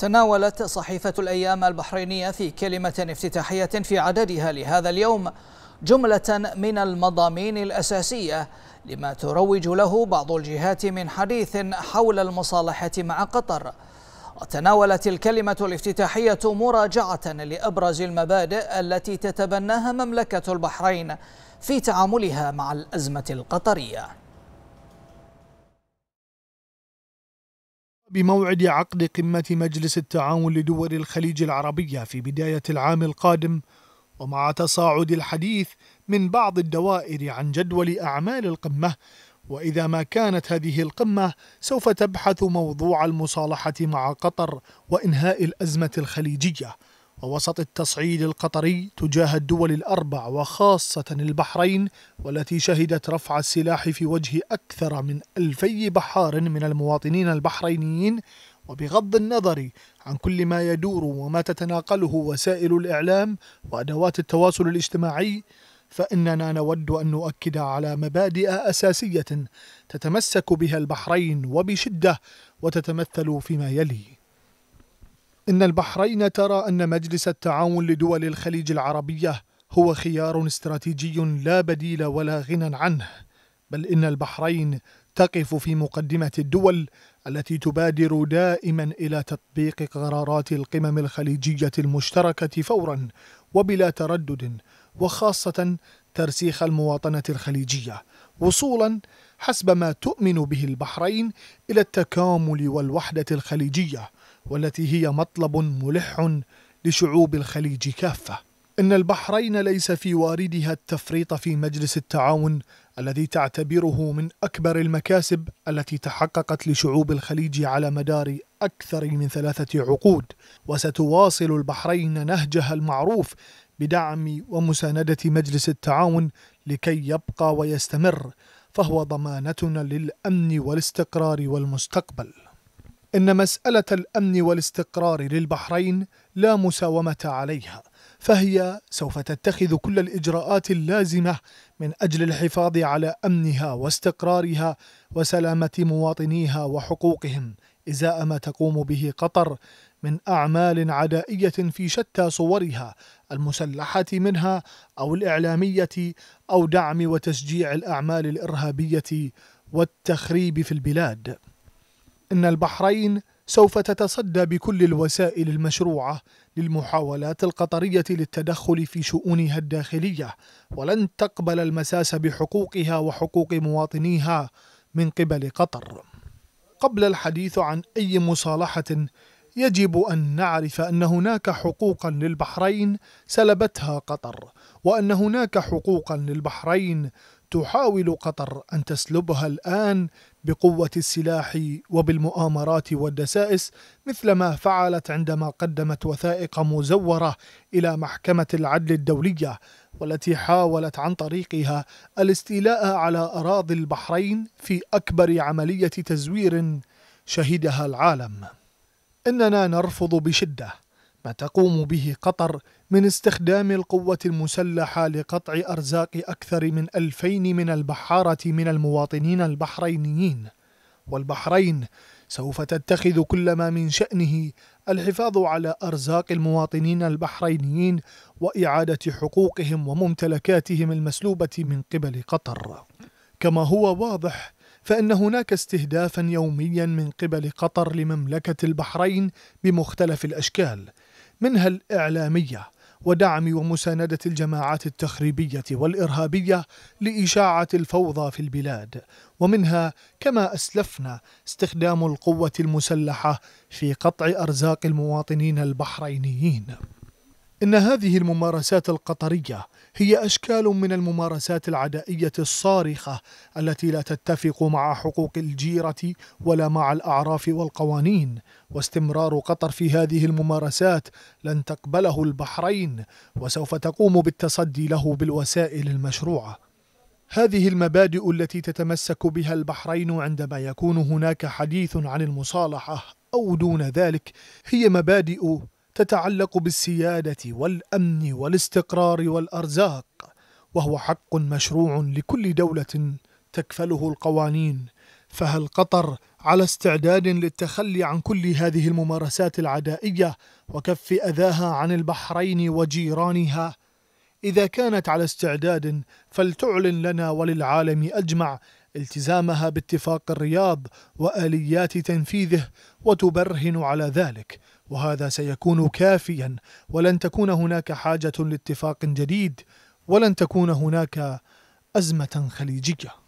تناولت صحيفة الأيام البحرينية في كلمة افتتاحية في عددها لهذا اليوم جملة من المضامين الأساسية لما تروج له بعض الجهات من حديث حول المصالحة مع قطر وتناولت الكلمة الافتتاحية مراجعة لأبرز المبادئ التي تتبناها مملكة البحرين في تعاملها مع الأزمة القطرية بموعد عقد قمة مجلس التعاون لدول الخليج العربية في بداية العام القادم ومع تصاعد الحديث من بعض الدوائر عن جدول أعمال القمة وإذا ما كانت هذه القمة سوف تبحث موضوع المصالحة مع قطر وإنهاء الأزمة الخليجية ووسط التصعيد القطري تجاه الدول الأربع وخاصة البحرين والتي شهدت رفع السلاح في وجه أكثر من ألفي بحار من المواطنين البحرينيين وبغض النظر عن كل ما يدور وما تتناقله وسائل الإعلام وأدوات التواصل الاجتماعي فإننا نود أن نؤكد على مبادئ أساسية تتمسك بها البحرين وبشدة وتتمثل فيما يلي إن البحرين ترى أن مجلس التعاون لدول الخليج العربية هو خيار استراتيجي لا بديل ولا غنى عنه بل إن البحرين تقف في مقدمة الدول التي تبادر دائما إلى تطبيق قرارات القمم الخليجية المشتركة فورا وبلا تردد وخاصة ترسيخ المواطنة الخليجية وصولا حسب ما تؤمن به البحرين إلى التكامل والوحدة الخليجية والتي هي مطلب ملح لشعوب الخليج كافة إن البحرين ليس في واردها التفريط في مجلس التعاون الذي تعتبره من أكبر المكاسب التي تحققت لشعوب الخليج على مدار أكثر من ثلاثة عقود وستواصل البحرين نهجها المعروف بدعم ومساندة مجلس التعاون لكي يبقى ويستمر فهو ضمانتنا للأمن والاستقرار والمستقبل إن مسألة الأمن والاستقرار للبحرين لا مساومة عليها فهي سوف تتخذ كل الإجراءات اللازمة من أجل الحفاظ على أمنها واستقرارها وسلامة مواطنيها وحقوقهم إزاء ما تقوم به قطر من أعمال عدائية في شتى صورها المسلحة منها أو الإعلامية أو دعم وتشجيع الأعمال الإرهابية والتخريب في البلاد أن البحرين سوف تتصدى بكل الوسائل المشروعة للمحاولات القطرية للتدخل في شؤونها الداخلية ولن تقبل المساس بحقوقها وحقوق مواطنيها من قبل قطر قبل الحديث عن أي مصالحة يجب أن نعرف أن هناك حقوقا للبحرين سلبتها قطر وأن هناك حقوقا للبحرين تحاول قطر أن تسلبها الآن بقوة السلاح وبالمؤامرات والدسائس مثلما فعلت عندما قدمت وثائق مزورة إلى محكمة العدل الدولية والتي حاولت عن طريقها الاستيلاء على أراضي البحرين في أكبر عملية تزوير شهدها العالم. إننا نرفض بشدة ما تقوم به قطر من استخدام القوة المسلحة لقطع أرزاق أكثر من ألفين من البحارة من المواطنين البحرينيين والبحرين سوف تتخذ كل ما من شأنه الحفاظ على أرزاق المواطنين البحرينيين وإعادة حقوقهم وممتلكاتهم المسلوبة من قبل قطر كما هو واضح فإن هناك استهدافا يوميا من قبل قطر لمملكة البحرين بمختلف الأشكال منها الإعلامية ودعم ومساندة الجماعات التخريبية والإرهابية لإشاعة الفوضى في البلاد ومنها كما أسلفنا استخدام القوة المسلحة في قطع أرزاق المواطنين البحرينيين إن هذه الممارسات القطرية هي أشكال من الممارسات العدائية الصارخة التي لا تتفق مع حقوق الجيرة ولا مع الأعراف والقوانين واستمرار قطر في هذه الممارسات لن تقبله البحرين وسوف تقوم بالتصدي له بالوسائل المشروعة هذه المبادئ التي تتمسك بها البحرين عندما يكون هناك حديث عن المصالحة أو دون ذلك هي مبادئ تتعلق بالسيادة والأمن والاستقرار والأرزاق وهو حق مشروع لكل دولة تكفله القوانين فهل قطر على استعداد للتخلي عن كل هذه الممارسات العدائية وكف أذاها عن البحرين وجيرانها إذا كانت على استعداد فلتعلن لنا وللعالم أجمع التزامها باتفاق الرياض وآليات تنفيذه وتبرهن على ذلك وهذا سيكون كافيا ولن تكون هناك حاجة لاتفاق جديد ولن تكون هناك أزمة خليجية